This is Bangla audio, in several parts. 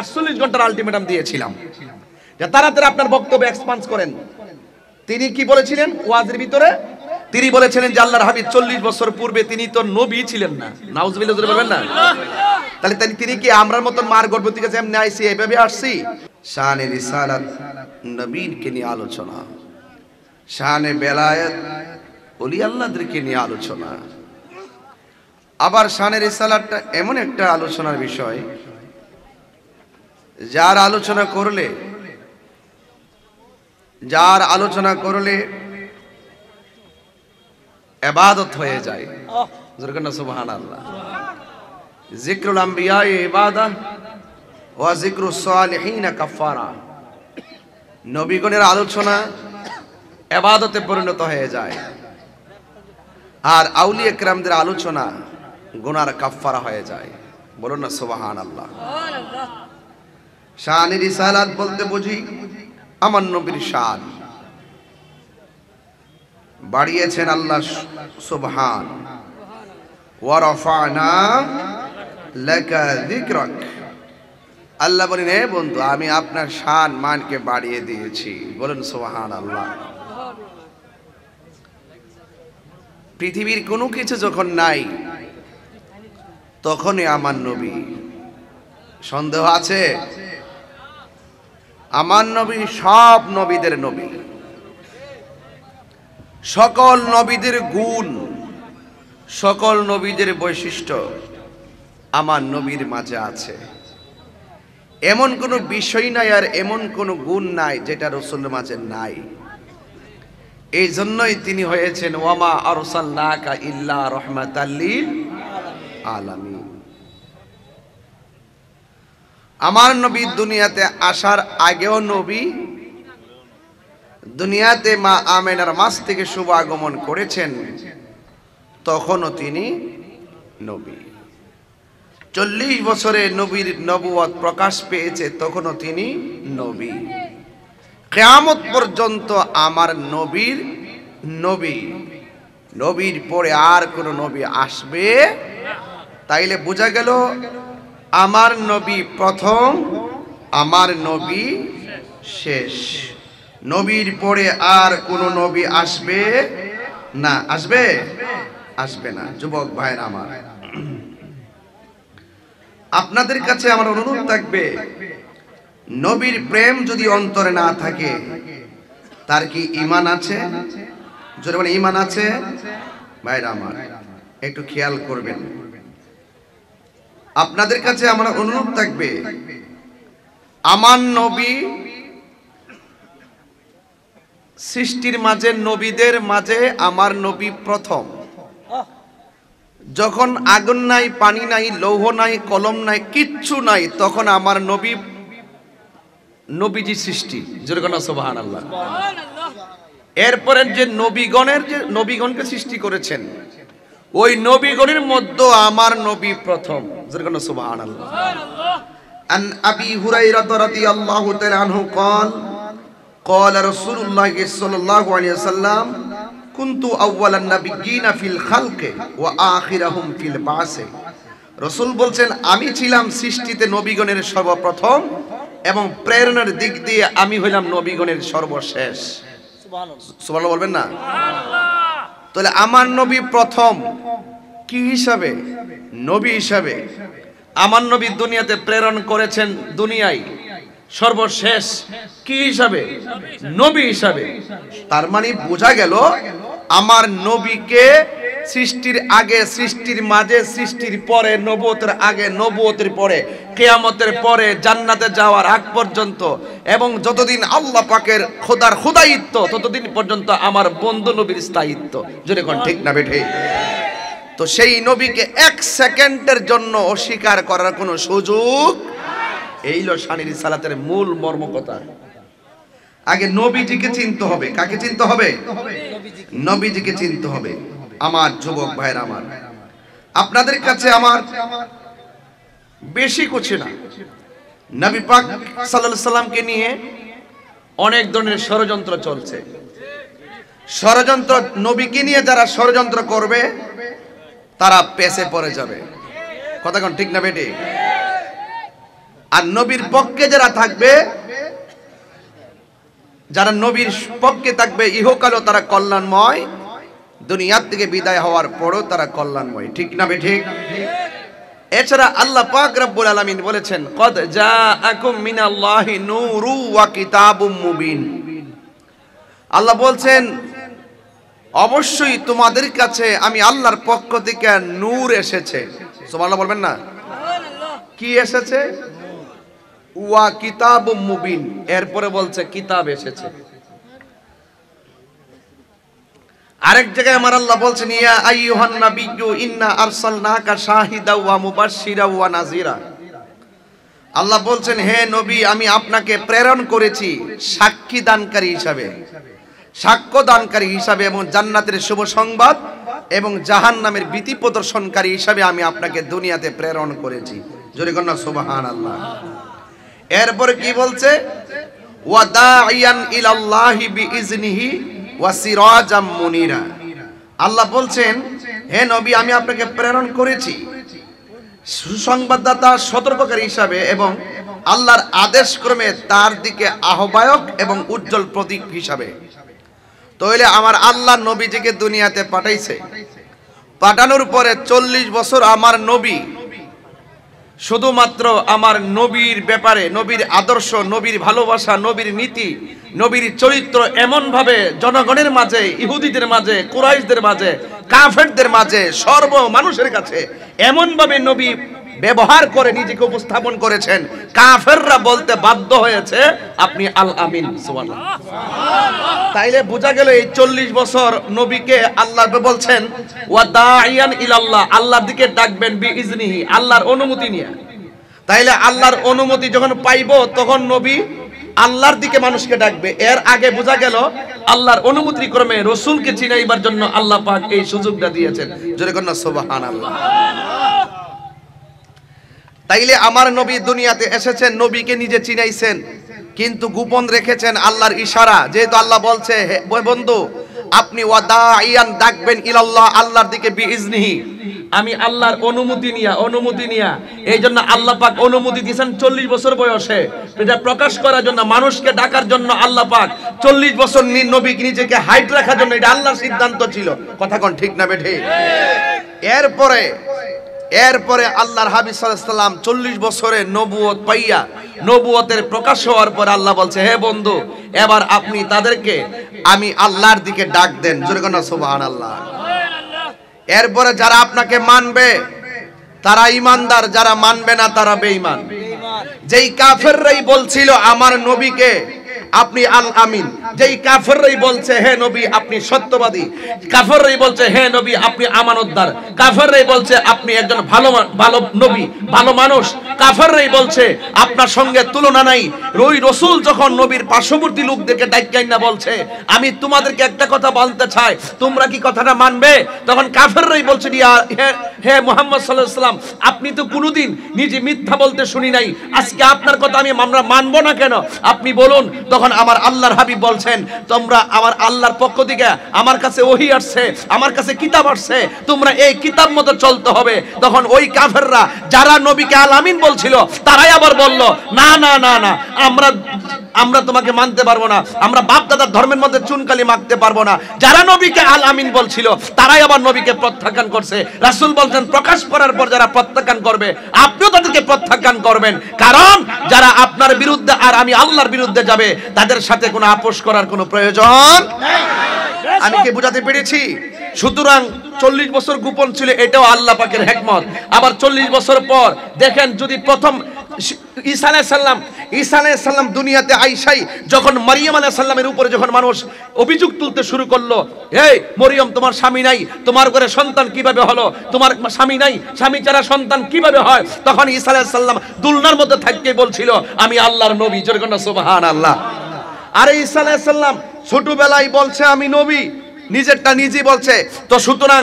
আটচল্লিশ ঘন্টার আলটিমেটাম দিয়েছিলাম যে তারা আপনার বক্তব্য এক্সপান্স করেন তিনি কি বলেছিলেন ওয়াজের ভিতরে তিনি বলেছিলেন যে আল্লাহর হাবিব চল্লিশ বছর পূর্বে তিনি তো নবী ছিলেন না নাউজ বলবেন না তাহলে তাই তিনি কি আমরার মতন মার গর্ভবতী কাছে এমনি আইসি এভাবে আসছি শাহানে রিসালাত নবীনকে নিয়ে আলোচনা শাহানে বেলায়েত অলি আল্লাহদেরকে নিয়ে আলোচনা আবার শাহানের রিসালাতটা এমন একটা আলোচনার বিষয় যার আলোচনা করলে যার আলোচনা করলে এবাদত হয়ে যায় সুবহান আল্লাহ জিক্রুল কাফারা নবীগণের আলোচনা এবাদতে পরিণত হয়ে যায় আর আউলি একরামদের আলোচনা গুনার কাফারা হয়ে যায় বলুন না সুবহান আল্লাহ শাহানের ইসালাত বলতে বুঝি আমার নবীর শান বাড়িয়েছেন আল্লাহ সুবহান ওয়ারফানা লাকা যিকরাক আল্লাহ বলেন হে বন্ধু আমি আপনার শান মানকে বাড়িয়ে দিয়েছি বলেন সোহান আল্লাহ পৃথিবীর কোনো কিছু যখন নাই তখনই আমার নবী সন্দেহ আছে আমার নবী সব নবীদের নবী সকল নবীদের গুণ সকল নবীদের বৈশিষ্ট্য আমার নবীর মাঝে আছে এমন কোনো বিষয় নাই আর এমন কোনো গুণ নাই যেটা রসুল মাঝে নাই এই জন্যই তিনি হয়েছেন ওয়ামা আরসাল্লাকা ইল্লা রহমাত আলামিন আমার নবী দুনিয়াতে আসার আগেও নবী দুনিয়াতে মা আমেনার মাস থেকে শুভ আগমন করেছেন তখনও তিনি নবী চল্লিশ বছরে নবীর নবুয়াদ প্রকাশ পেয়েছে তখনও তিনি নবী কেয়ামত পর্যন্ত আমার নবীর নবী নবীর পরে আর কোনো নবী আসবে তাইলে বোঝা গেল আমার নবী প্রথম আমার নবী শেষ নবীর পরে আর কোন নবী আসবে না আসবে আসবে না যুবক ভাইয়ের আমার আপনাদের কাছে আমার অনুরোধ থাকবে নবীর প্রেম যদি অন্তরে না থাকে তার কি ইমান আছে জোরে বলে ইমান আছে ভাইরা আমার একটু খেয়াল করবেন আপনাদের কাছে আমার অনুরোধ থাকবে আমার নবী সৃষ্টির মাঝে নবীদের মাঝে আমার নবী প্রথম যখন আগুন নাই পানি নাই লৌহ নাই কলম নাই কিচ্ছু নাই তখন আমার নবী নবীজি সৃষ্টি সোহান আল্লাহ এরপরে যে নবীগণের যে নবীগণকে সৃষ্টি করেছেন ওই নবীগণের মধ্যে আমার নবী প্রথম যেরকম সুবহান আন আবি হুরাইরাহ রাদিয়াল্লাহু তাআলা আনহু قال قال رسول الله صلى الله عليه وسلم كنت اول النبيين ওয়া الخلق واخرهم في البعث রসুল বলছেন আমি ছিলাম সৃষ্টিতে নবীগণের সর্বপ্রথম এবং প্রেরণার দিক দিয়ে আমি হইলাম নবীগণের সর্বশেষ সুবহানাল্লাহ বলবেন না তাহলে আমার নবী প্রথম কি হিসাবে নবী হিসাবে আমার নবী দুনিয়াতে প্রেরণ করেছেন দুনিয়ায় সর্বশেষ কি হিসাবে নবী হিসাবে তার মানে বোঝা গেল আমার নবীকে সৃষ্টির আগে সৃষ্টির মাঝে সৃষ্টির পরে নবতের আগে নবতের পরে কেয়ামতের পরে জান্নাতে যাওয়ার আগ পর্যন্ত এবং যতদিন আল্লাহ পাকের খোদার খোদায়িত্ব ততদিন পর্যন্ত আমার বন্ধু নবীর স্থায়িত্ব এখন ঠিক না বেঠে তো সেই নবীকে এক সেকেন্ডের জন্য অস্বীকার করার কোনো সুযোগ এইল সানির সালাতের মূল মর্ম কথা আগে নবীজিকে চিনতে হবে কাকে চিনতে হবে নবীজিকে চিনতে হবে আমার যুবক ভাইয়ের আমার আপনাদের কাছে আমার বেশি কিছু না নবী পাক সাল্লা সাল্লামকে নিয়ে অনেক ধরনের ষড়যন্ত্র চলছে ষড়যন্ত্র নবীকে নিয়ে যারা ষড়যন্ত্র করবে তারা পেছে পড়ে যাবে কথা কোন ঠিক না বেটি আর নবীর পক্ষে যারা থাকবে যারা নবীর পক্ষে থাকবে ইহকালও তারা কল্যাণময় দুনিয়ার থেকে বিদায় হওয়ার পরও তারা কল্যাণময় ঠিক না বেটি ঠিক এছাড়া আল্লাহ পাক রব্বুল আলামিন বলেছেন কদ জাআকুম মিনাল্লাহি নূরু ওয়া কিতাবুম মুবিন আল্লাহ বলছেন অবশ্যই তোমাদের কাছে আমি আল্লাহর পক্ষ থেকে নূর এসেছে সোমাল্লা বলবেন না কি এসেছে ওয়া কিতাব মুবিন এরপরে বলছে কিতাব এসেছে আরেক জায়গায় আমার আল্লাহ বলছেন ইয়া আইয়ুহান নাবিয়্যু ইন্না আরসালনাকা শাহিদা ওয়া মুবাশশিরা ওয়া নাযীরা আল্লাহ বলছেন হে নবী আমি আপনাকে প্রেরণ করেছি সাক্ষী দানকারী হিসাবে সাক্ষ্য দানকারী হিসাবে এবং জান্নাতের শুভ সংবাদ এবং জাহান নামের ভীতি প্রদর্শনকারী হিসাবে আমি আপনাকে দুনিয়াতে প্রেরণ করেছি জোরে কন্যা আল্লাহ এরপরে কি বলছে আল্লাহ বলছেন হে নবী আমি আপনাকে প্রেরণ করেছি সুসংবাদদাতা সতর্ককারী হিসাবে এবং আল্লাহর আদেশ ক্রমে তার দিকে আহ্বায়ক এবং উজ্জ্বল প্রতীক হিসাবে তাহলে আমার আল্লাহ নবীজিকে দুনিয়াতে পাঠাইছে পাঠানোর পরে চল্লিশ বছর আমার নবী শুধুমাত্র আমার নবীর ব্যাপারে নবীর আদর্শ নবীর ভালোবাসা নবীর নীতি নবীর চরিত্র এমনভাবে জনগণের মাঝে ইহুদিদের মাঝে কুরাইশদের মাঝে কাফেরদের মাঝে সর্ব মানুষের কাছে এমনভাবে নবী ব্যবহার করে নিজেকে উপস্থাপন করেছেন কাফেররা বলতে বাধ্য হয়েছে আপনি আল আমিন তাইলে বোঝা গেল এই চল্লিশ বছর নবীকে আল্লাহ বলছেন ওয়াদাইয়ান ইলাল্লাহ আল্লাহর দিকে ডাকবেন বি ইজনি আল্লাহর অনুমতি নিয়ে তাইলে আল্লাহর অনুমতি যখন পাইব তখন নবী আল্লাহর দিকে মানুষকে ডাকবে এর আগে বোঝা গেল আল্লাহর অনুমতি ক্রমে রসুলকে চিনাইবার জন্য আল্লাহ পাক এই সুযোগটা দিয়েছেন যেরকম না সোবাহান আল্লাহ তাইলে আমার নবী দুনিয়াতে এসেছেন নবীকে নিজে চিনাইছেন কিন্তু গোপন রেখেছেন আল্লাহর ইশারা যেহেতু আল্লাহ বলছে হে বন্ধু আপনি ওয়াদাইয়ান ডাকবেন ইলাল্লাহ আল্লাহর দিকে বিইজনিহি আমি আল্লাহর অনুমতি নিয়া অনুমতি নিয়া এই জন্য আল্লাহ পাক অনুমতি দিয়েছেন চল্লিশ বছর বয়সে এটা প্রকাশ করার জন্য মানুষকে ডাকার জন্য আল্লাহ পাক চল্লিশ বছর নবী নিজেকে হাইট রাখার জন্য এটা আল্লাহর সিদ্ধান্ত ছিল কথা কোন ঠিক না বেঠে এরপরে এরপরে আল্লাহর হাবিব সাল্লাম চল্লিশ বছরে নবুয়ত পাইয়া নবুয়তের প্রকাশ হওয়ার পর আল্লাহ বলছে হে বন্ধু এবার আপনি তাদেরকে আমি আল্লাহর দিকে ডাক দেন সুবহান আল্লাহ এরপরে যারা আপনাকে মানবে তারা ইমানদার যারা মানবে না তারা বেঈমান যেই কাফেররাই বলছিল আমার নবীকে আপনি আল আমিন যেই কাফেররাই বলছে হে নবী আপনি সত্যবাদী কাফেররাই বলছে হে নবী আপনি আমানতদার কাফেররাই বলছে আপনি একজন ভালো ভালো নবী ভালো মানুষ কাফেররাই বলছে আপনার সঙ্গে তুলনা নাই রই রসুল যখন নবীর পার্শ্ববর্তী লোকদেরকে ডাকাই না বলছে আমি তোমাদেরকে একটা কথা বলতে চাই তোমরা কি কথাটা মানবে তখন কাফেররাই বলছে ইয়া হে মোহাম্মদ সাল্লাহ সাল্লাম আপনি তো কোনোদিন নিজে মিথ্যা বলতে শুনি নাই আজকে আপনার কথা আমি আমরা মানব না কেন আপনি বলুন তখন আমার আল্লাহর হাবিব বলছেন তোমরা আমার আল্লাহর পক্ষ থেকে আমার কাছে ওহি আসছে আমার কাছে কিতাব আসছে তোমরা এই কিতাব মতো চলতে হবে তখন ওই কাফেররা যারা নবীকে আলামিন বলছিল তারাই আবার বলল না না না না আমরা আমরা তোমাকে মানতে পারবো না আমরা বাপ দাদার ধর্মের মধ্যে চুনকালি মাখতে পারবো না যারা নবীকে আল আমিন বলছিল তারাই আবার নবীকে প্রত্যাখ্যান করছে রাসুল বলছেন প্রকাশ করার পর যারা প্রত্যাখ্যান করবে আপনিও তাদেরকে প্রত্যাখ্যান করবেন কারণ যারা আপনার বিরুদ্ধে আর আমি আল্লাহর বিরুদ্ধে যাবে তাদের সাথে কোনো আপোষ করার কোনো প্রয়োজন আমি কি বুঝাতে পেরেছি সুতরাং চল্লিশ বছর গোপন ছিল এটাও আল্লাহ পাকের হেকমত আবার চল্লিশ বছর পর দেখেন যদি প্রথম ঈসা ইসা আলাইসাল্লাম ঈসা আলাইসাল্লাম দুনিয়াতে আইসাই যখন মারিয়াম আলাইসাল্লামের উপরে যখন মানুষ অভিযোগ তুলতে শুরু করলো এই মরিয়ম তোমার স্বামী নাই তোমার করে সন্তান কিভাবে হলো তোমার স্বামী নাই স্বামী ছাড়া সন্তান কিভাবে হয় তখন ঈসা আলাইসাল্লাম দুলনার মধ্যে থাকতে বলছিল আমি আল্লাহর নবী জোরকন্যা সুবহান আল্লাহ আরে ঈসা আলাইসাল্লাম ছোটবেলায় বলছে আমি নবী নিজেরটা নিজেই বলছে তো সুতরাং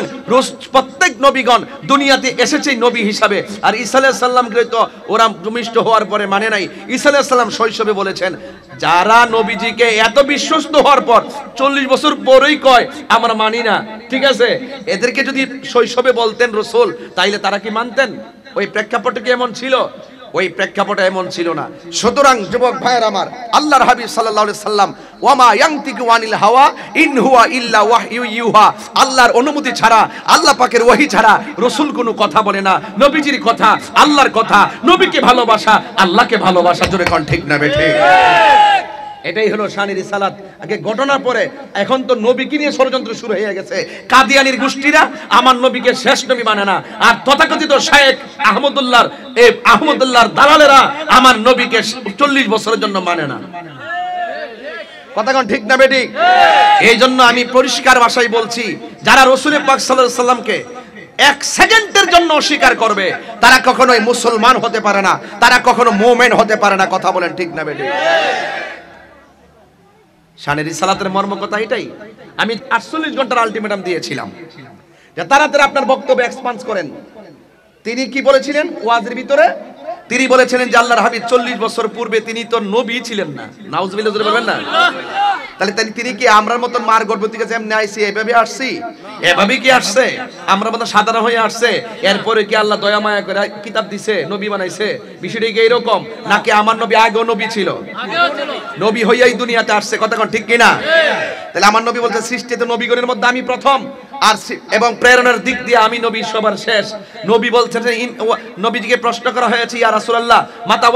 প্রত্যেক নবীগণ দুনিয়াতে এসেছে নবী হিসাবে আর ইসাল্লাহ সাল্লামকে তো ওরা ভূমিষ্ঠ হওয়ার পরে মানে নাই ইসাল্লাহ সাল্লাম শৈশবে বলেছেন যারা নবীজিকে এত বিশ্বস্ত হওয়ার পর চল্লিশ বছর পরেই কয় আমরা মানি না ঠিক আছে এদেরকে যদি শৈশবে বলতেন রসুল তাইলে তারা কি মানতেন ওই প্রেক্ষাপটে কি এমন ছিল ওই প্রেক্ষাপটে এমন ছিল না সুতরাং যুবক ভাইয়ের আমার আল্লাহর হাবিব সাল্লাহ সাল্লাম ওয়ামা ইয়াংতিকু আনিল হাওয়া ইন হুয়া ইল্লা ইউ ইউহা আল্লাহর অনুমতি ছাড়া আল্লাহ পাকের ওয়াহি ছাড়া রসুল কোনো কথা বলে না নবীজির কথা আল্লাহর কথা নবীকে ভালোবাসা আল্লাহকে ভালোবাসা জোরে কন ঠিক না বেঠে এটাই হলো শানির সালাত আগে ঘটনা পরে এখন তো নবীকে নিয়ে ষড়যন্ত্র শুরু হয়ে গেছে কাদিয়ানির গোষ্ঠীরা আমার নবীকে শেষ নবী মানে না আর তথাকথিত শেখ আহমদুল্লাহর এই আহমদুল্লাহর দালালেরা আমার নবীকে চল্লিশ বছরের জন্য মানে না কথাক্ষণ ঠিক না বেটি এই জন্য আমি পরিষ্কার ভাষায় বলছি যারা রসুল পাক সাল্লামকে এক সেকেন্ডের জন্য অস্বীকার করবে তারা কখনোই মুসলমান হতে পারে না তারা কখনো মোমেন হতে পারে না কথা বলেন ঠিক না বেটি শানের সালাতের মর্ম কথা এটাই আমি আটচল্লিশ ঘন্টার আলটিমেটাম দিয়েছিলাম যে তারা আপনার বক্তব্য এক্সপান্স করেন তিনি কি বলেছিলেন ওয়াজের ভিতরে তিনি বলেছিলেন যে আল্লাহর হাবিব চল্লিশ বছর পূর্বে তিনি তো নবী ছিলেন না নাউজবিল্লা বলবেন না তাহলে তাই তিনি কি আমরার মতন মার গর্ভবতী কাছে এমনি আইসি এভাবে আসছি এভাবে কি আসছে আমরা মতো সাধারণ হয়ে আসছে এরপরে কি আল্লাহ দয়া মায়া করে কিতাব দিছে নবী বানাইছে বিষয়টা কি এরকম নাকি আমার নবী আগেও নবী ছিল নবী হইয়াই দুনিয়াতে আসছে কথা কোন ঠিক কিনা তাহলে আমার নবী বলছে সৃষ্টিতে নবীগণের মধ্যে আমি প্রথম এবং প্রেরণার দিক দিয়ে আমি নবী সবার শেষ নবী নবীজিকে প্রশ্ন করা হয়েছে ইয়া মাতা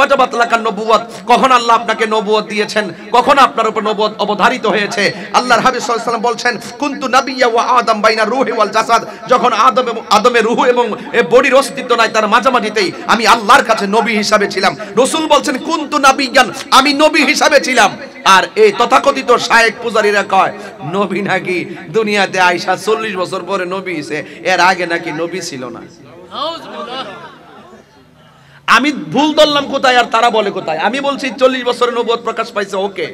নবুয়ত কখন আল্লাহ আপনাকে নবুয়ত দিয়েছেন কখন আপনার উপর নবুয়ত অবধারিত হয়েছে আল্লাহর হাবিব সাল্লাল্লাহু আলাইহি বলছেন কুনতু নাবিয়্যা ওয়া আদম বাইনা রূহি ওয়াল জাসাদ যখন আদম এবং আদমের রূহ এবং বডির অস্তিত্ব নাই তার মাঝামাঝিতেই আমি আল্লাহর কাছে নবী হিসাবে ছিলাম রাসূল বলছেন কুনতু নাবিয়্যান আমি নবী হিসাবে ছিলাম আর এই তথাকথিত শায়েক পূজারীরা কয় নবী নাকি দুনিয়াতে আয়সা চল্লিশ চল্লিশ বছর পরে নবী হয়েছে এর আগে নাকি নবী ছিল না আমি ভুল ধরলাম কোথায় আর তারা বলে কোথায় আমি বলছি চল্লিশ বছরে নবত প্রকাশ পাইছে ওকে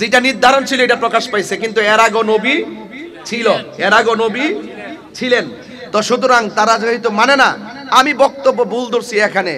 যেটা নির্ধারণ ছিল এটা প্রকাশ পাইছে কিন্তু এর আগে নবী ছিল এর আগে নবী ছিলেন তো সুতরাং তারা যেহেতু মানে না আমি বক্তব্য ভুল ধরছি এখানে